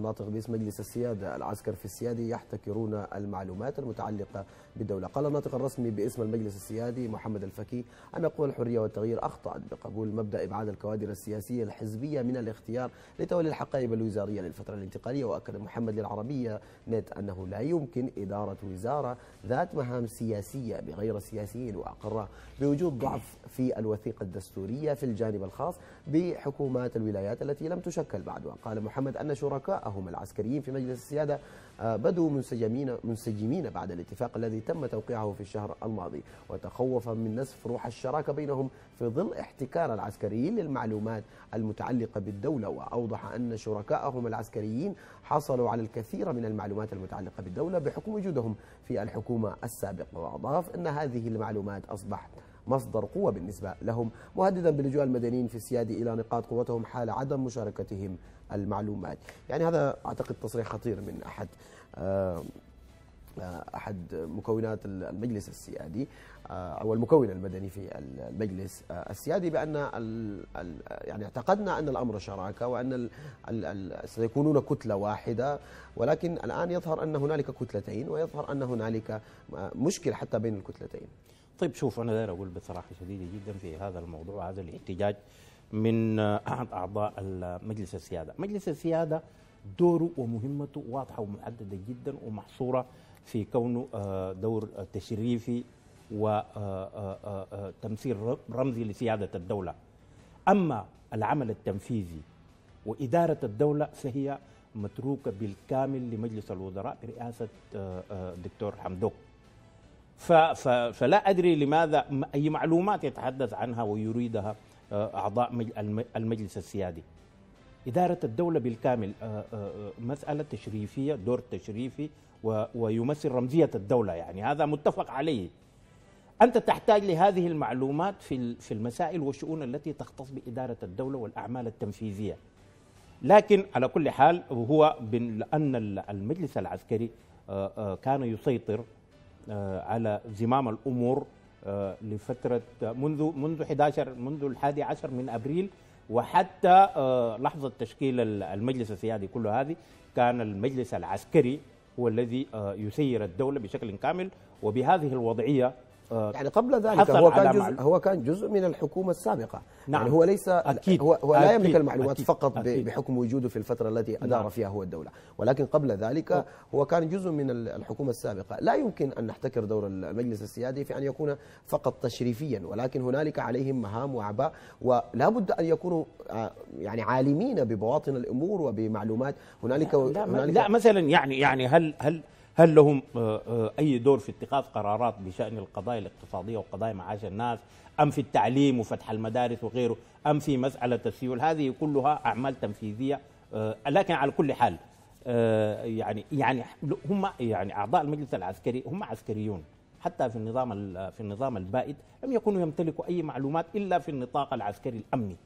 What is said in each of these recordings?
ناطق باسم مجلس السيادة العسكر في السيادي يحتكرون المعلومات المتعلقة بالدولة قال الناطق الرسمي باسم المجلس السيادي محمد الفكي أن قوى الحرية والتغيير أخطأت بقبول مبدأ إبعاد الكوادر السياسية الحزبية من الاختيار لتولي الحقائب الوزارية للفترة الانتقالية وأكد محمد للعربية نت أنه لا يمكن إدارة وزارة ذات مهام سياسية بغير سياسيين وأقر بوجود ضعف في الوثيقة الدستورية في الجانب الخاص بحكومات الولايات التي لم تشكل بعد وقال محمد أن شركاء وراءهم العسكريين في مجلس السيادة آه، بدوا منسجمين منسجمين بعد الاتفاق الذي تم توقيعه في الشهر الماضي وتخوفا من نسف روح الشراكة بينهم في ظل احتكار العسكريين للمعلومات المتعلقة بالدولة وأوضح أن شركائهم العسكريين حصلوا على الكثير من المعلومات المتعلقة بالدولة بحكم وجودهم في الحكومة السابقة وأضاف أن هذه المعلومات أصبحت مصدر قوة بالنسبة لهم مهددا بلجوء المدنيين في السيادة إلى نقاط قوتهم حال عدم مشاركتهم المعلومات يعني هذا أعتقد تصريح خطير من أحد آه، أحد مكونات المجلس السيادي آه، أو المكون المدني في المجلس آه، السيادي بأن يعني اعتقدنا أن الأمر شراكة وأن سيكونون كتلة واحدة ولكن الآن يظهر أن هنالك كتلتين ويظهر أن هنالك مشكلة حتى بين الكتلتين طيب شوف انا داير اقول بصراحه شديده جدا في هذا الموضوع هذا الاحتجاج من احد اعضاء مجلس السياده، مجلس السياده دوره ومهمته واضحه ومحدده جدا ومحصوره في كونه آه، دور تشريفي وتمثيل آه، آه، رمزي لسياده الدوله. اما العمل التنفيذي واداره الدوله فهي متروكه بالكامل لمجلس الوزراء برئاسه الدكتور حمدوك. فلا أدري لماذا أي معلومات يتحدث عنها ويريدها آه، أعضاء المجلس السيادي إدارة الدولة بالكامل آه، آه، مسألة تشريفية دور تشريفي ويمثل رمزية الدولة يعني هذا متفق عليه أنت تحتاج لهذه المعلومات في المسائل والشؤون التي تختص بإدارة الدولة والأعمال التنفيذية لكن على كل حال هو لأن المجلس العسكري كان يسيطر آه، على زمام الامور آه، لفتره منذ منذ 11 منذ الحادي عشر من ابريل وحتى آه، لحظه تشكيل المجلس السيادي كل هذه كان المجلس العسكري هو الذي يسير الدوله بشكل كامل وبهذه الوضعيه آه، يعني قبل ذلك هو كان جزء هو كان جزء من الحكومه السابقه يعني نعم يعني هو ليس أكيد هو, هو أكيد لا يملك المعلومات أكيد فقط أكيد بحكم وجوده في الفتره التي ادار نعم فيها هو الدوله ولكن قبل ذلك هو كان جزء من الحكومه السابقه لا يمكن ان نحتكر دور المجلس السيادي في ان يكون فقط تشريفيا ولكن هنالك عليهم مهام واعباء ولا بد ان يكونوا آه، يعني عالمين ببواطن الامور وبمعلومات هنالك لا, لا, هنالك لا مثلا يعني يعني هل هل هل لهم آه، آه، أي دور في اتخاذ قرارات بشأن القضايا الاقتصادية وقضايا معاش الناس أم في التعليم وفتح المدارس وغيره أم في مسألة السيول هذه كلها أعمال تنفيذية آه، لكن على كل حال يعني يعني هم يعني أعضاء المجلس العسكري هم عسكريون حتى في النظام في النظام البائد لم يكونوا يمتلكوا أي معلومات إلا في النطاق العسكري الأمني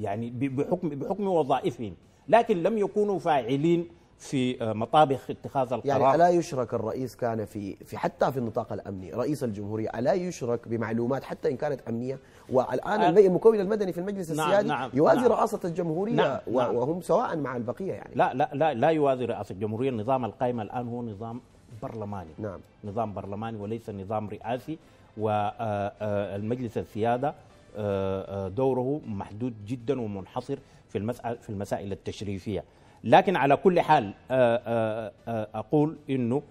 يعني بحكم بحكم وظائفهم لكن لم يكونوا فاعلين في آه، مطابخ اتخاذ القرار يعني ألا يشرك الرئيس كان في في حتى في النطاق الأمني رئيس الجمهورية ألا يشرك بمعلومات حتى إن كانت أمنية والآن آه، المكون المدني في المجلس نعم السيادي نعم يوازي نعم رئاسة الجمهورية نعم،, نعم وهم سواء مع البقية يعني لا لا لا, لا يوازي رئاسة الجمهورية النظام القائم الآن هو نظام برلماني نعم نظام برلماني وليس نظام رئاسي والمجلس آه، السيادة دوره محدود جدا ومنحصر في المسائل التشريفية لكن على كل حال آه، آه، آه، أقول أنه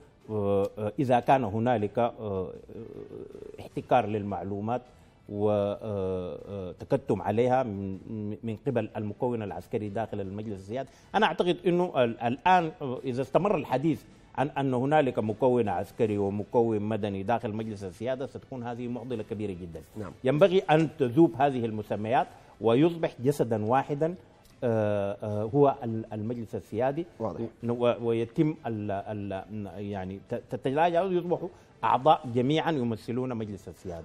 إذا كان هنالك احتكار للمعلومات وتكتم عليها من قبل المكون العسكري داخل المجلس السيادي أنا أعتقد أنه الآن إذا استمر الحديث عن أن هنالك مكون عسكري ومكون مدني داخل مجلس السيادة ستكون هذه معضلة كبيرة جدا نعم. ينبغي أن تذوب هذه المسميات ويصبح جسدا واحدا آه، آه، هو المجلس السيادي واضح. ويتم الـ الـ يعني تتجاوز يصبحوا اعضاء جميعا يمثلون مجلس السياده